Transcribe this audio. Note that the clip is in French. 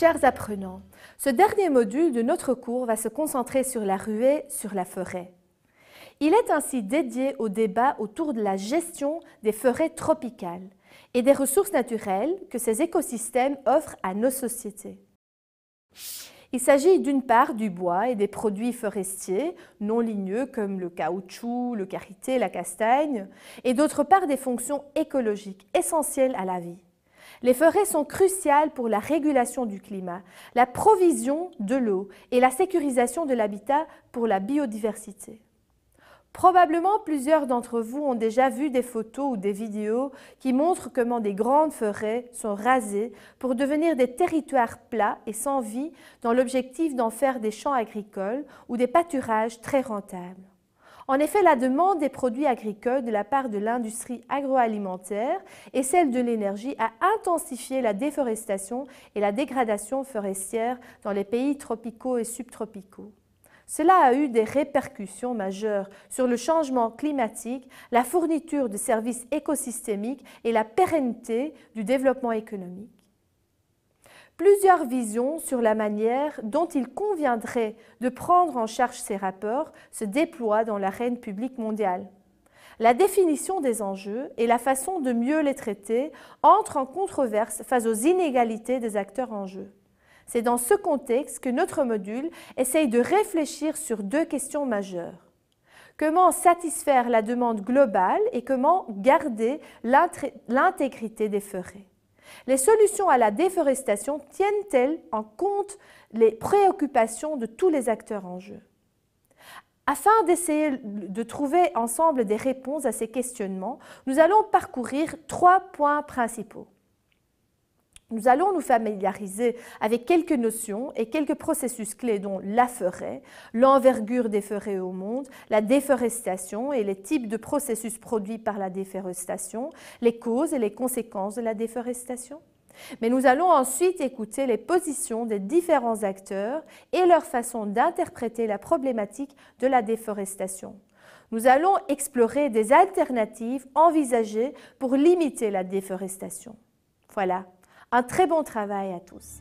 Chers apprenants, ce dernier module de notre cours va se concentrer sur la ruée, sur la forêt. Il est ainsi dédié au débat autour de la gestion des forêts tropicales et des ressources naturelles que ces écosystèmes offrent à nos sociétés. Il s'agit d'une part du bois et des produits forestiers non ligneux comme le caoutchouc, le karité, la castagne, et d'autre part des fonctions écologiques essentielles à la vie. Les forêts sont cruciales pour la régulation du climat, la provision de l'eau et la sécurisation de l'habitat pour la biodiversité. Probablement plusieurs d'entre vous ont déjà vu des photos ou des vidéos qui montrent comment des grandes forêts sont rasées pour devenir des territoires plats et sans vie dans l'objectif d'en faire des champs agricoles ou des pâturages très rentables. En effet, la demande des produits agricoles de la part de l'industrie agroalimentaire et celle de l'énergie a intensifié la déforestation et la dégradation forestière dans les pays tropicaux et subtropicaux. Cela a eu des répercussions majeures sur le changement climatique, la fourniture de services écosystémiques et la pérennité du développement économique plusieurs visions sur la manière dont il conviendrait de prendre en charge ces rapports se déploient dans l'arène publique mondiale. La définition des enjeux et la façon de mieux les traiter entrent en controverse face aux inégalités des acteurs en jeu. C'est dans ce contexte que notre module essaye de réfléchir sur deux questions majeures. Comment satisfaire la demande globale et comment garder l'intégrité des forêts les solutions à la déforestation tiennent-elles en compte les préoccupations de tous les acteurs en jeu Afin d'essayer de trouver ensemble des réponses à ces questionnements, nous allons parcourir trois points principaux. Nous allons nous familiariser avec quelques notions et quelques processus clés dont la forêt, l'envergure des forêts au monde, la déforestation et les types de processus produits par la déforestation, les causes et les conséquences de la déforestation. Mais nous allons ensuite écouter les positions des différents acteurs et leur façon d'interpréter la problématique de la déforestation. Nous allons explorer des alternatives envisagées pour limiter la déforestation. Voilà, un très bon travail à tous.